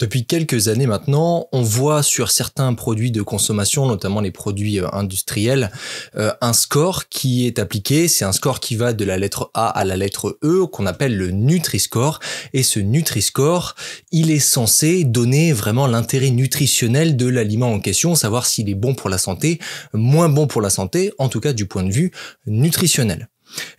Depuis quelques années maintenant, on voit sur certains produits de consommation, notamment les produits euh, industriels, euh, un score qui est appliqué. C'est un score qui va de la lettre A à la lettre E, qu'on appelle le Nutri-Score. Et ce Nutri-Score, il est censé donner vraiment l'intérêt nutritionnel de l'aliment en question, savoir s'il est bon pour la santé, moins bon pour la santé, en tout cas du point de vue nutritionnel.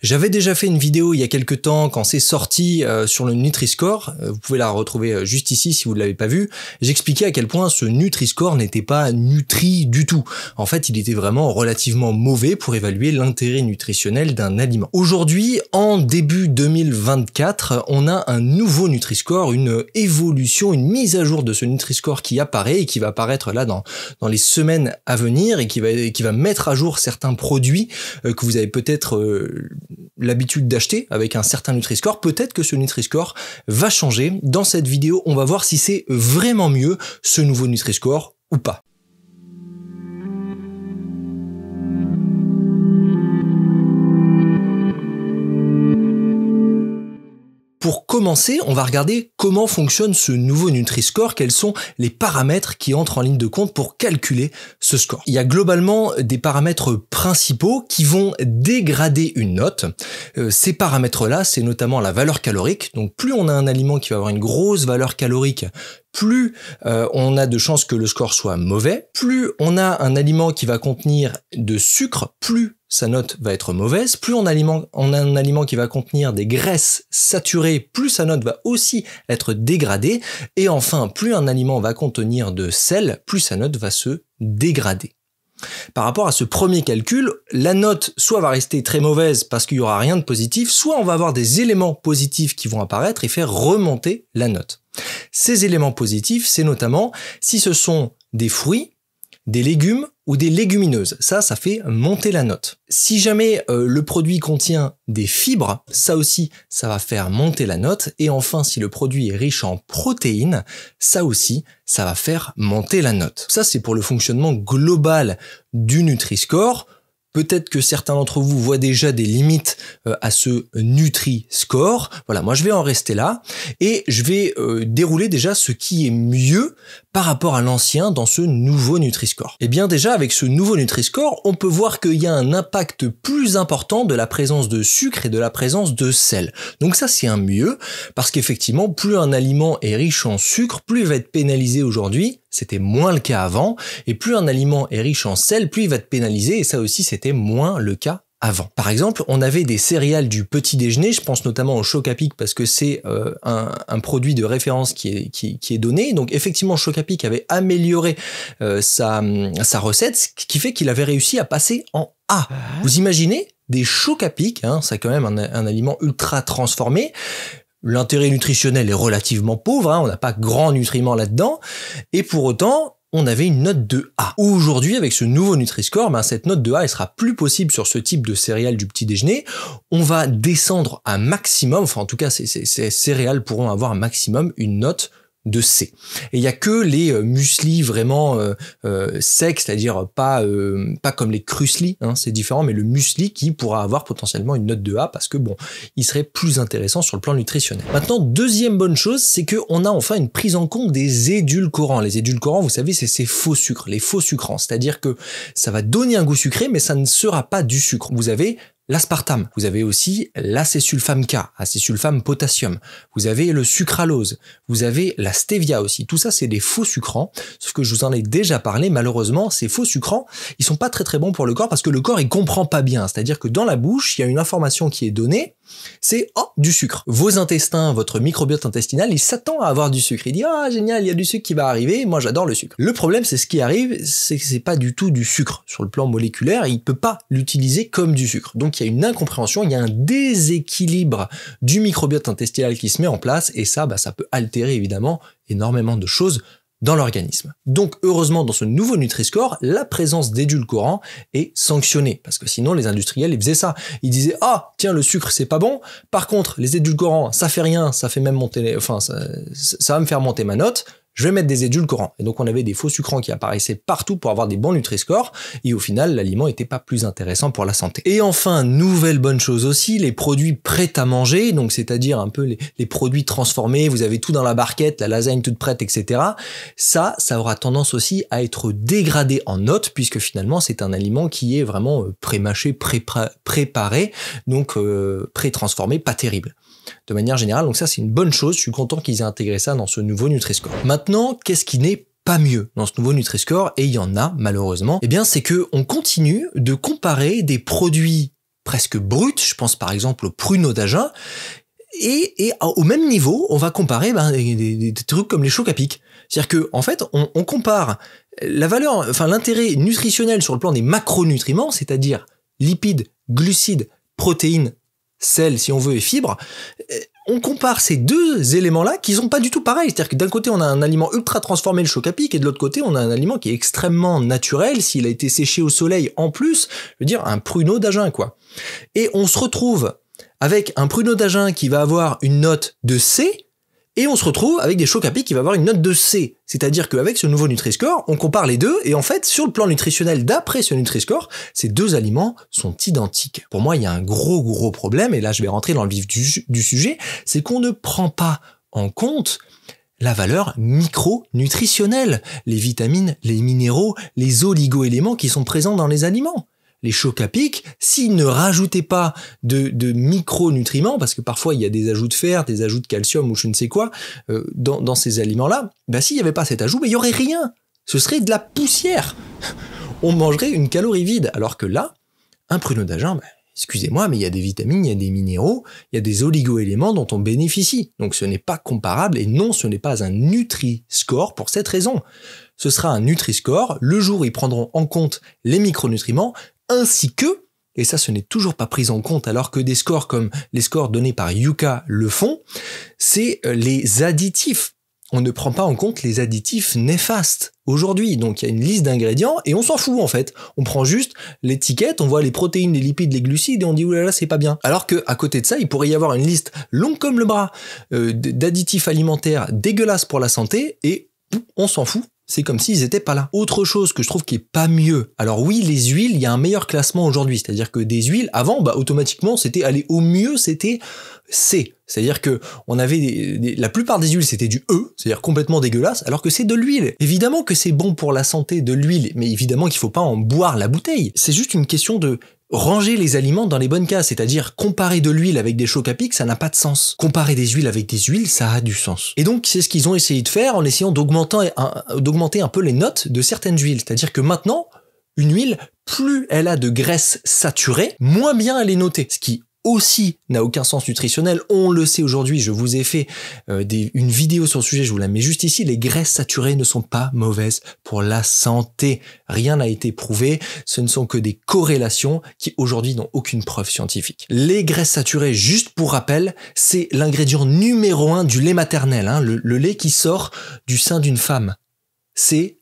J'avais déjà fait une vidéo il y a quelques temps quand c'est sorti euh, sur le Nutri-Score. Euh, vous pouvez la retrouver euh, juste ici si vous ne l'avez pas vu. J'expliquais à quel point ce Nutri-Score n'était pas nutri du tout. En fait, il était vraiment relativement mauvais pour évaluer l'intérêt nutritionnel d'un aliment. Aujourd'hui, en début 2024, on a un nouveau Nutri-Score, une évolution, une mise à jour de ce Nutri-Score qui apparaît et qui va apparaître là dans, dans les semaines à venir et qui va, qui va mettre à jour certains produits que vous avez peut-être l'habitude d'acheter avec un certain Nutri-Score, peut-être que ce Nutri-Score va changer. Dans cette vidéo, on va voir si c'est vraiment mieux ce nouveau Nutri-Score ou pas. Pour commencer, on va regarder comment fonctionne ce nouveau Nutri-Score, quels sont les paramètres qui entrent en ligne de compte pour calculer ce score. Il y a globalement des paramètres principaux qui vont dégrader une note. Euh, ces paramètres-là, c'est notamment la valeur calorique. Donc plus on a un aliment qui va avoir une grosse valeur calorique, plus euh, on a de chances que le score soit mauvais, plus on a un aliment qui va contenir de sucre, plus sa note va être mauvaise, plus on, aliment, on a un aliment qui va contenir des graisses saturées, plus sa note va aussi être dégradée, et enfin, plus un aliment va contenir de sel, plus sa note va se dégrader. Par rapport à ce premier calcul, la note soit va rester très mauvaise parce qu'il n'y aura rien de positif, soit on va avoir des éléments positifs qui vont apparaître et faire remonter la note. Ces éléments positifs, c'est notamment si ce sont des fruits, des légumes ou des légumineuses. Ça, ça fait monter la note. Si jamais euh, le produit contient des fibres, ça aussi, ça va faire monter la note. Et enfin, si le produit est riche en protéines, ça aussi, ça va faire monter la note. Ça, c'est pour le fonctionnement global du Nutri-Score. Peut-être que certains d'entre vous voient déjà des limites euh, à ce Nutri-Score. Voilà, moi je vais en rester là et je vais euh, dérouler déjà ce qui est mieux par rapport à l'ancien dans ce nouveau Nutri-Score. Et eh bien déjà avec ce nouveau Nutri-Score, on peut voir qu'il y a un impact plus important de la présence de sucre et de la présence de sel. Donc ça c'est un mieux parce qu'effectivement plus un aliment est riche en sucre, plus il va être pénalisé aujourd'hui c'était moins le cas avant. Et plus un aliment est riche en sel, plus il va te pénaliser. Et ça aussi, c'était moins le cas avant. Par exemple, on avait des céréales du petit déjeuner, je pense notamment au Chocapic parce que c'est euh, un, produit de référence qui est, qui, est donné. Donc effectivement, Chocapic avait amélioré euh, sa, sa recette, ce qui fait qu'il avait réussi à passer en A. Ah. Vous imaginez des Chocapic, hein, c'est quand même un, un aliment ultra transformé, l'intérêt nutritionnel est relativement pauvre, hein, on n'a pas grand nutriment là-dedans, et pour autant, on avait une note de A. Aujourd'hui, avec ce nouveau Nutri-Score, ben, cette note de A, elle sera plus possible sur ce type de céréales du petit déjeuner. On va descendre un maximum, enfin en tout cas, ces céréales pourront avoir un maximum une note de C. Et il y a que les euh, muesli vraiment euh, euh, secs, c'est-à-dire pas euh, pas comme les crusli, hein, c'est différent, mais le musli qui pourra avoir potentiellement une note de A parce que bon, il serait plus intéressant sur le plan nutritionnel. Maintenant, deuxième bonne chose, c'est que on a enfin une prise en compte des édulcorants. Les édulcorants, vous savez, c'est ces faux sucres, les faux sucrants, c'est-à-dire que ça va donner un goût sucré, mais ça ne sera pas du sucre. Vous avez l'aspartame. Vous avez aussi l'acésulfame K, acésulfame potassium. Vous avez le sucralose. Vous avez la stevia aussi. Tout ça, c'est des faux sucrants. Sauf que je vous en ai déjà parlé. Malheureusement, ces faux sucrants, ils sont pas très très bons pour le corps parce que le corps, il comprend pas bien. C'est-à-dire que dans la bouche, il y a une information qui est donnée. C'est oh du sucre. Vos intestins, votre microbiote intestinal, il s'attend à avoir du sucre. Il dit ah oh, génial, il y a du sucre qui va arriver. Moi j'adore le sucre. Le problème c'est ce qui arrive, c'est que c'est pas du tout du sucre sur le plan moléculaire. Il peut pas l'utiliser comme du sucre il y a une incompréhension, il y a un déséquilibre du microbiote intestinal qui se met en place, et ça, bah, ça peut altérer évidemment énormément de choses dans l'organisme. Donc heureusement dans ce nouveau Nutri-Score, la présence d'édulcorants est sanctionnée parce que sinon les industriels ils faisaient ça. Ils disaient "Ah, tiens le sucre c'est pas bon. Par contre, les édulcorants, ça fait rien, ça fait même monter enfin ça va me faire monter ma note." je vais mettre des édulcorants. Et donc on avait des faux sucrants qui apparaissaient partout pour avoir des bons nutri et au final l'aliment n'était pas plus intéressant pour la santé. Et enfin, nouvelle bonne chose aussi, les produits prêts à manger, donc c'est-à-dire un peu les, produits transformés, vous avez tout dans la barquette, la lasagne toute prête, etc. Ça, ça aura tendance aussi à être dégradé en notes, puisque finalement c'est un aliment qui est vraiment euh, pré-mâché, pré préparé, donc euh, pré-transformé, pas terrible de manière générale. Donc ça, c'est une bonne chose. Je suis content qu'ils aient intégré ça dans ce nouveau NutriScore. Maintenant, qu'est-ce qui n'est pas mieux dans ce nouveau NutriScore et il y en a malheureusement. Eh bien, c'est que on continue de comparer des produits presque bruts. Je pense par exemple au pruneau d'Agen. Et, au même niveau, on va comparer ben, des, trucs comme les chocs à pic. C'est-à-dire que en fait, on, on compare la valeur, enfin l'intérêt nutritionnel sur le plan des macronutriments, c'est-à-dire lipides, glucides, protéines, celle si on veut, et fibre euh, on compare ces deux éléments-là qui sont pas du tout pareils. C'est-à-dire que d'un côté, on a un aliment ultra transformé, le choc à et de l'autre côté, on a un aliment qui est extrêmement naturel. S'il a été séché au soleil, en plus, je veux dire, un pruneau d'agin, quoi. Et on se retrouve avec un pruneau d'agin qui va avoir une note de C, et on se retrouve avec des chocs à qui va avoir une note de C. C'est-à-dire qu'avec ce nouveau Nutri-Score, on compare les deux, et en fait, sur le plan nutritionnel d'après ce Nutri-Score, ces deux aliments sont identiques. Pour moi, il y a un gros gros problème, et là je vais rentrer dans le vif du, sujet, c'est qu'on ne prend pas en compte la valeur micronutritionnelle, les vitamines, les minéraux, les oligo-éléments qui sont présents dans les aliments les chocs à pic, s'ils ne rajoutaient pas de, micronutriments, parce que parfois il y a des ajouts de fer, des ajouts de calcium ou je ne sais quoi, euh, dans, ces aliments-là, ben s'il n'y avait pas cet ajout, bah, il y n'y aurait rien. Ce serait de la poussière. On mangerait une calorie vide. Alors que là, un pruneau d'agent, bah, excusez-moi, mais il y a des vitamines, il y a des minéraux, il y a des oligo-éléments dont on bénéficie. Donc ce n'est pas comparable et non, ce n'est pas un Nutri-Score pour cette raison. Ce sera un Nutri-Score, le jour où ils prendront en compte les micronutriments ainsi que, et ça ce n'est toujours pas pris en compte alors que des scores comme les scores donnés par Yuka le font, c'est euh, les additifs. On ne prend pas en compte les additifs néfastes aujourd'hui. Donc il y a une liste d'ingrédients et on s'en fout en fait. On prend juste l'étiquette, on voit les protéines, les lipides, les glucides et on dit oulala c'est pas bien. Alors que à côté de ça, il pourrait y avoir une liste longue comme le bras euh, d'additifs alimentaires dégueulasses pour la santé et on s'en fout c'est comme s'ils n'étaient pas là. Autre chose que je trouve qui est pas mieux. Alors oui, les huiles, il y a un meilleur classement aujourd'hui. C'est-à-dire que des huiles, avant, bah, automatiquement, c'était, aller au mieux, c'était C. C'est-à-dire que on avait la plupart des huiles c'était du E, c'est-à-dire complètement dégueulasse, alors que c'est de l'huile. Évidemment que c'est bon pour la santé de l'huile, mais évidemment qu'il ne faut pas en boire la bouteille. C'est juste une question de ranger les aliments dans les bonnes cases, c'est-à-dire comparer de l'huile avec des chocs à ça n'a pas de sens. Comparer des huiles avec des huiles, ça a du sens. Et donc c'est ce qu'ils ont essayé de faire en essayant d'augmenter un, un peu les notes de certaines huiles, c'est-à-dire que maintenant, une huile, plus elle a de graisse saturée, moins bien elle est notée, ce qui aussi n'a aucun sens nutritionnel. On le sait aujourd'hui, je vous ai fait euh, une vidéo sur le sujet, je vous la mets juste ici. Les graisses saturées ne sont pas mauvaises pour la santé. Rien n'a été prouvé, ce ne sont que des corrélations qui aujourd'hui n'ont aucune preuve scientifique. Les graisses saturées, juste pour rappel, c'est l'ingrédient numéro un du lait maternel, hein, le, le lait qui sort du sein d'une femme. C'est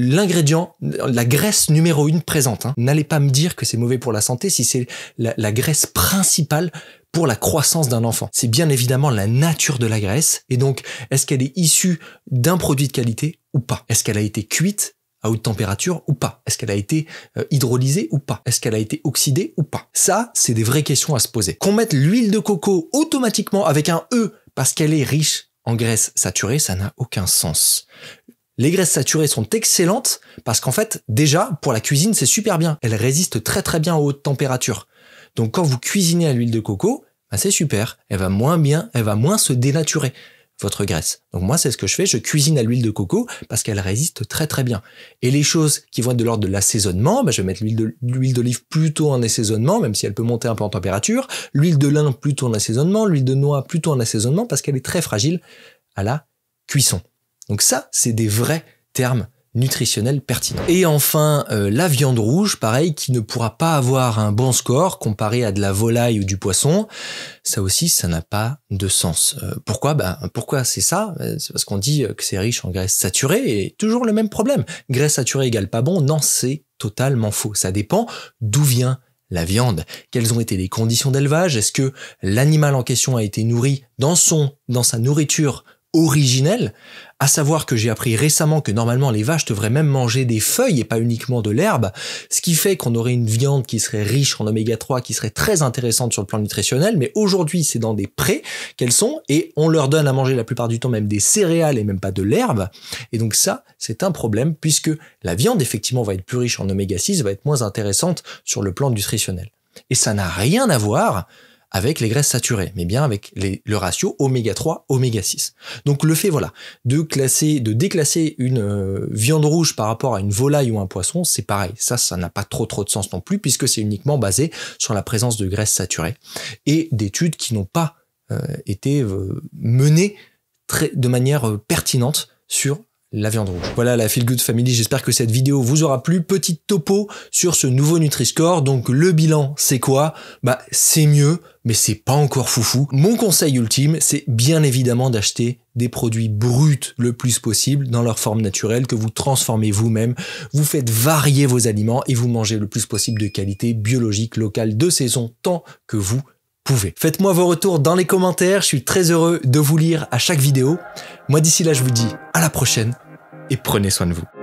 l'ingrédient, la graisse numéro une présente. Hein. N'allez pas me dire que c'est mauvais pour la santé si c'est la, la graisse principale pour la croissance d'un enfant. C'est bien évidemment la nature de la graisse, et donc est-ce qu'elle est issue d'un produit de qualité ou pas Est-ce qu'elle a été cuite à haute température ou pas Est-ce qu'elle a été euh, hydrolysée ou pas Est-ce qu'elle a été oxydée ou pas Ça, c'est des vraies questions à se poser. Qu'on mette l'huile de coco automatiquement avec un E parce qu'elle est riche en graisse saturée, ça n'a aucun sens. Les graisses saturées sont excellentes parce qu'en fait, déjà, pour la cuisine, c'est super bien. Elles résistent très très bien aux hautes températures. Donc quand vous cuisinez à l'huile de coco, bah, c'est super. Elle va moins bien, elle va moins se dénaturer votre graisse. Donc moi, c'est ce que je fais. Je cuisine à l'huile de coco parce qu'elle résiste très très bien. Et les choses qui vont être de l'ordre de l'assaisonnement, bah, je vais mettre l'huile d'olive plutôt en assaisonnement, même si elle peut monter un peu en température. L'huile de lin plutôt en assaisonnement, l'huile de noix plutôt en assaisonnement parce qu'elle est très fragile à la cuisson. Donc ça, c'est des vrais termes nutritionnels pertinents. Et enfin, euh, la viande rouge, pareil, qui ne pourra pas avoir un bon score comparé à de la volaille ou du poisson. Ça aussi, ça n'a pas de sens. Euh, pourquoi ben, Pourquoi c'est ça euh, C'est parce qu'on dit que c'est riche en graisse saturée et toujours le même problème. Graisse saturée égale pas bon. Non, c'est totalement faux. Ça dépend d'où vient la viande, quelles ont été les conditions d'élevage, est-ce que l'animal en question a été nourri dans son dans sa nourriture originelle, à savoir que j'ai appris récemment que normalement les vaches devraient même manger des feuilles et pas uniquement de l'herbe, ce qui fait qu'on aurait une viande qui serait riche en oméga 3 qui serait très intéressante sur le plan nutritionnel, mais aujourd'hui c'est dans des prés qu'elles sont et on leur donne à manger la plupart du temps même des céréales et même pas de l'herbe. Et donc ça, c'est un problème puisque la viande effectivement va être plus riche en oméga 6, va être moins intéressante sur le plan nutritionnel. Et ça n'a rien à voir avec les graisses saturées, mais bien avec le ratio oméga 3, oméga 6. Donc le fait, voilà, de classer, de déclasser une euh, viande rouge par rapport à une volaille ou un poisson, c'est pareil. Ça, ça n'a pas trop trop de sens non plus, puisque c'est uniquement basé sur la présence de graisses saturées et d'études qui n'ont pas euh, été euh, menées de manière pertinente sur la viande rouge. Voilà la Feel Good Family, j'espère que cette vidéo vous aura plu. Petit topo sur ce nouveau Nutri-Score, donc le bilan c'est quoi Bah c'est mieux, mais c'est pas encore foufou. Mon conseil ultime, c'est bien évidemment d'acheter des produits bruts le plus possible dans leur forme naturelle, que vous transformez vous-même, vous faites varier vos aliments et vous mangez le plus possible de qualité biologique, locale, de saison, tant que vous Faites-moi vos retours dans les commentaires, je suis très heureux de vous lire à chaque vidéo. Moi d'ici là, je vous dis à la prochaine et prenez soin de vous.